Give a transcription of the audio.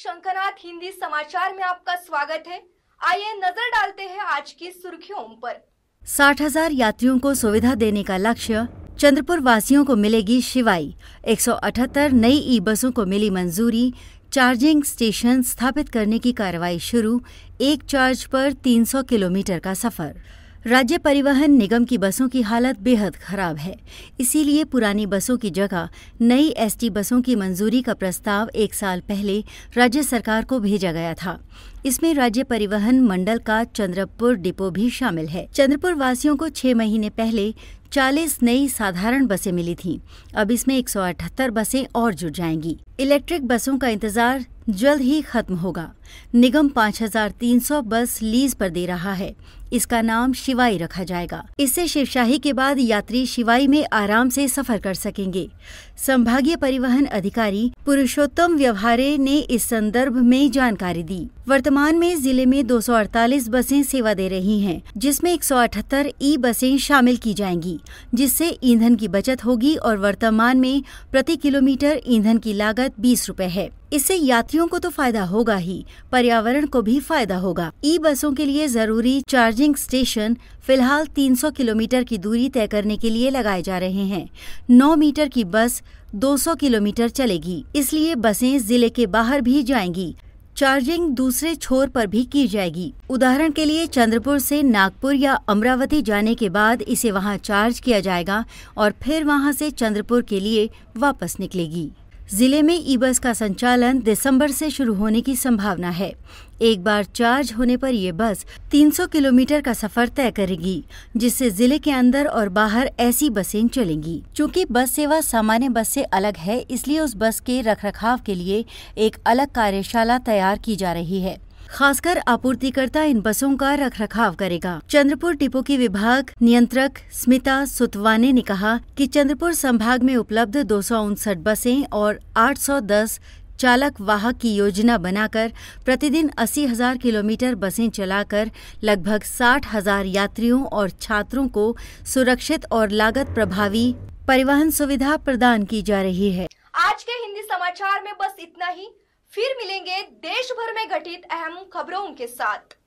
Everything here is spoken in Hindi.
शंकरनाथ हिंदी समाचार में आपका स्वागत है आइए नजर डालते हैं आज की सुर्खियों पर साठ हजार यात्रियों को सुविधा देने का लक्ष्य चंद्रपुर वासियों को मिलेगी शिवाई 178 नई ई बसों को मिली मंजूरी चार्जिंग स्टेशन स्थापित करने की कार्रवाई शुरू एक चार्ज पर 300 किलोमीटर का सफर राज्य परिवहन निगम की बसों की हालत बेहद खराब है इसीलिए पुरानी बसों की जगह नई एसटी बसों की मंजूरी का प्रस्ताव एक साल पहले राज्य सरकार को भेजा गया था इसमें राज्य परिवहन मंडल का चंद्रपुर डिपो भी शामिल है चंद्रपुर वासियों को छह महीने पहले 40 नई साधारण बसें मिली थीं। अब इसमें 178 बसें और जुड़ जाएंगी इलेक्ट्रिक बसों का इंतजार जल्द ही खत्म होगा निगम 5,300 बस लीज पर दे रहा है इसका नाम शिवाई रखा जाएगा इससे शिवशाही के बाद यात्री शिवाई में आराम से सफर कर सकेंगे संभागीय परिवहन अधिकारी पुरुषोत्तम व्यवहारे ने इस संदर्भ में जानकारी दी वर्तमान में जिले में 248 बसें सेवा दे रही हैं, जिसमें 178 ई बसें शामिल की जाएंगी जिससे ईंधन की बचत होगी और वर्तमान में प्रति किलोमीटर ईंधन की लागत बीस रूपए है इससे यात्रियों को तो फायदा होगा ही पर्यावरण को भी फायदा होगा ई बसों के लिए जरूरी चार्जिंग स्टेशन फिलहाल 300 किलोमीटर की दूरी तय करने के लिए लगाए जा रहे हैं 9 मीटर की बस 200 किलोमीटर चलेगी इसलिए बसें जिले के बाहर भी जाएंगी चार्जिंग दूसरे छोर पर भी की जाएगी उदाहरण के लिए चंद्रपुर से नागपुर या अमरावती जाने के बाद इसे वहां चार्ज किया जाएगा और फिर वहां से चंद्रपुर के लिए वापस निकलेगी जिले में ई बस का संचालन दिसंबर से शुरू होने की संभावना है एक बार चार्ज होने पर ये बस 300 किलोमीटर का सफर तय करेगी जिससे जिले के अंदर और बाहर ऐसी बसें चलेंगी चूंकि बस सेवा सामान्य बस से अलग है इसलिए उस बस के रखरखाव के लिए एक अलग कार्यशाला तैयार की जा रही है खासकर आपूर्तिकर्ता इन बसों का रख रखाव करेगा चंद्रपुर डिपो की विभाग नियंत्रक स्मिता सुतवाने ने कहा कि चंद्रपुर संभाग में उपलब्ध दो बसें और 810 चालक वाहक की योजना बनाकर प्रतिदिन अस्सी हजार किलोमीटर बसें चलाकर लगभग साठ हजार यात्रियों और छात्रों को सुरक्षित और लागत प्रभावी परिवहन सुविधा प्रदान की जा रही है आज के हिंदी समाचार में बस इतना ही फिर मिलेंगे देश भर में घटित अहम खबरों के साथ